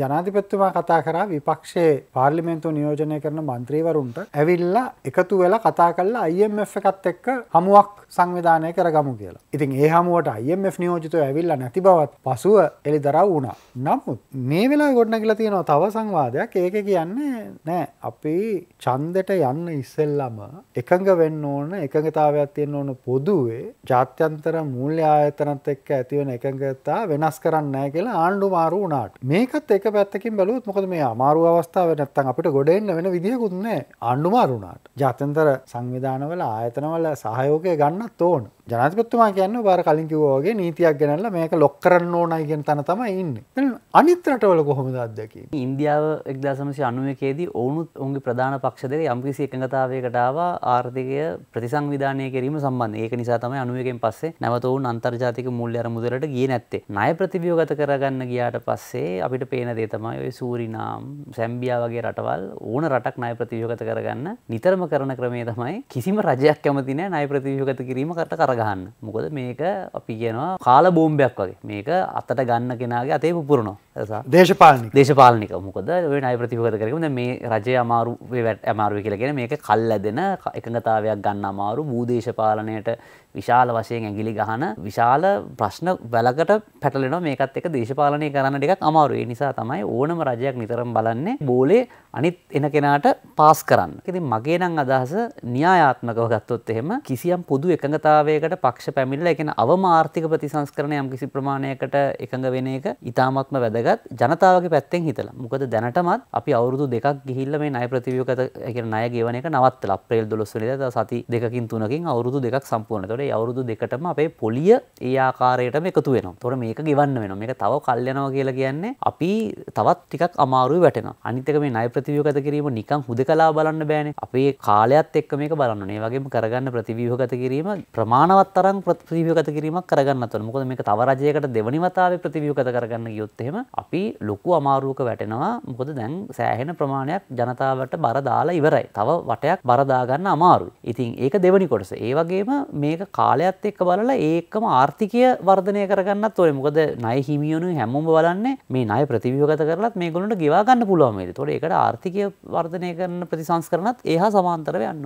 ජනාධිපතිතුමා කතා කරා විපක්ෂයේ පාර්ලිමේන්තුව නියෝජනය කරන මන්ත්‍රීවරුන්ට ඇවිල්ලා එකතු වෙලා කතා කල්ලා IMF එකත් එක්ක හමුවක් සංවිධානය කරගමු කියලා. ඉතින් ඒ හමුවට IMF නියෝජිතව ඇවිල්ලා නැති බවත් පසුව එළි දරව් වුණා. නමුත් මේ වෙලා ගොඩන කියලා තියෙනවා තව සංවාදයක් ඒක කියන්නේ නෑ අපි චන්දට යන්න ඉස්සෙල්ලම එකඟ වෙන්න ඕන එකඟතාවයක් තියෙන්න ඕන පොදුවේ ජාත්‍යන්තර මූල්‍ය ආයතනත් එක්ක ඇතිවෙන එකඟතා වෙනස් කරන්න නෑ කියලා ආණ්ඩු මාරු වුණාට. මේකත් එක එක පැත්තකින් බැලුත් මොකද මේ අමාරු අවස්ථාව නැත්තන් අපිට ගොඩෙන්න වෙන විදිහකුත් නෑ අන්ඩුමාරුණාට ජාතන්තර සංවිධානවල ආයතනවල සහයෝකය ගන්නත් ඕන ජනතිපත්තුමා කියන්න බාර කලින් කිවෝගේ නීතියක් ගැනල්ල මේක ලොක් කරන්න ඕනයි ගෙන් තන තම ඉන්න අනිත්‍රටවල කොහොමද අදකි ඉන්දියාව එක්දසමශය අනුවකේදී ඕනුත් ඔුන්ගේ ප්‍රධාන පක්ෂ දෙක යම්කිසි එකඟතාවයකටාව ආර්ථිකය ප්‍රතිසංවිධානය කිරීම සම්බන් ඒක නිසා තමයි අනුවකෙන් පස්සේ නැවතවුන් අන්තර්ජාතික මුල්ල අරමුදලට ගිය නැත්තේ නය ප්‍රතිභියෝගත කරගන්න ගියාට පස්සේ අපිට පේන දේ තමයි ඔය සූරිනාම් සැම්බියා වගේ රටවල් ඕන රටක් නය ප්‍රතිභියෝගත කරගන්න නිතරම කරන ක්‍රමේ තමයි කිසිම රජයක් කැමතින නය ප්‍රතිභියෝගත කිරීම කට කර ගහන්න මොකද මේක අපි කියනවා කාල බෝම්භයක් වගේ මේක අතට ගන්න කෙනගේ අතේ පුරනවා දේශපාලනි දේශපාලනික මොකද වෙන අයි ප්‍රතිපත කරකම මේ රජය අමාරු වැට අමාරුව කියලගෙන මේක කල් ඇදෙන එකඟතාවයක් ගන්න අමාරු භූදේශපාලනයට විශාල වශයෙන් ඇගිලි ගහන විශාල ප්‍රශ්න වැලකට පැටලෙන මේකත් එක දේශපාලනය කරන්න ටිකක් අමාරු ඒ නිසා තමයි ඕනම රජයක් නිතරම් බලන්නේ බෝලේ අනිත් එන කෙනාට පාස් කරන්න. ඉතින් මගේ නම් අදහස න්‍යායාත්මකව ගත්තොත් එහෙම කිසියම් පොදු එකඟතාවයකට ප්‍රමාණයකට පක්ෂ පැමිණිලා ඒ කියන්නේ අවම ආර්ථික ප්‍රතිසංස්කරණ යම් කිසි ප්‍රමාණයකට එකඟ වෙන එක ඉතාමත්ම වැදගත් ජනතාවගේ පැත්තෙන් හිතලා. මොකද දැනටමත් අපි අවුරුදු දෙකක් ගිහිල්ලා මේ ණය ප්‍රතිව්‍යුහගත ඒ කියන්නේ ණය ගෙවන එක නවත්තලා අප්‍රේල් 12 වෙනිදා සති දෙකකින් තුනකින් අවුරුදු දෙකක් සම්පූර්ණ. ඒතකොට ඒ අවුරුදු දෙකටම අපේ පොලිය ඒ ආකාරයටම එකතු වෙනවා. ඒතකොට මේක ගෙවන්න වෙනවා. මේක තව කල් යනවා කියලා කියන්නේ අපි තවත් ටිකක් අමාරුවේ වැටෙනවා. අනිත් එක මේ ණය ප්‍රතිව්‍යුහගත කිරීම නිකන් හුදකලා බලන්න බෑනේ. අපේ කාලයත් එක්ක මේක බලන්න ඕනේ. ඒ වගේම කරගන්න ප්‍රතිව්‍යුහගත කිරීම ප්‍රමාණවත් හිතනවත් තරම් ප්‍රතිව්‍යගත කිරීමක් කරගන්න තොන මොකද මේක තව රජයකට දෙවනිවතාවේ ප්‍රතිව්‍යගත කරගන්න ගියොත් එහෙම අපි ලොකු අමාරුවක වැටෙනවා මොකද දැන් සෑහෙන ප්‍රමාණයක් ජනතාවට බර දාලා ඉවරයි. තව වටයක් බර දාගන්න අමාරුයි. ඉතින් ඒක දෙවනි කොටස. ඒ වගේම මේක කාලයත් එක්ක බලලා ඒකම ආර්ථිකය වර්ධනය කරගන්නත් ඕනේ. මොකද ණය හිමියනුයි හැමෝම බලන්නේ මේ ණය ප්‍රතිව්‍යගත කරලත් මේගොල්ලන්ට ගෙවා ගන්න පුළුවන් වේද? ඒතකොට ඒකට ආර්ථිකය වර්ධනය කරන ප්‍රතිසංස්කරණත් ඒහා සමාන්තරව යන්න